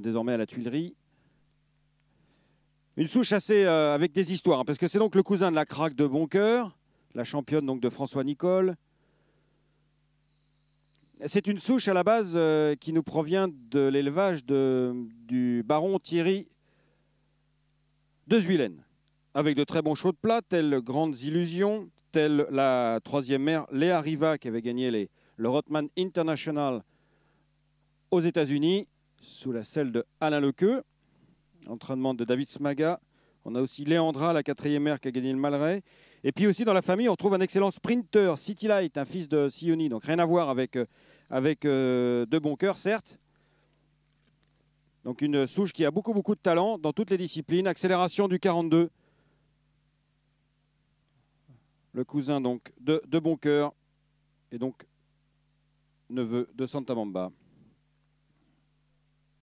désormais à la Tuilerie. Une souche assez euh, avec des histoires, hein, parce que c'est donc le cousin de la craque de bon cœur, la championne donc de François Nicole. C'est une souche à la base euh, qui nous provient de l'élevage du baron Thierry de Zuylen, avec de très bons chauds de plat, telles Grandes Illusions, telle la troisième mère Léa Riva qui avait gagné le Rotman International aux États-Unis sous la selle de Alain Lequeux. Entraînement de David Smaga. On a aussi Léandra, la quatrième mère qui a gagné le Malray. Et puis aussi dans la famille, on trouve un excellent sprinter, City Light, un fils de Sioni. Donc rien à voir avec, euh, avec euh, De Boncoeur, certes. Donc une souche qui a beaucoup, beaucoup de talent dans toutes les disciplines. Accélération du 42. Le cousin donc de, de Boncoeur. et donc neveu de Santa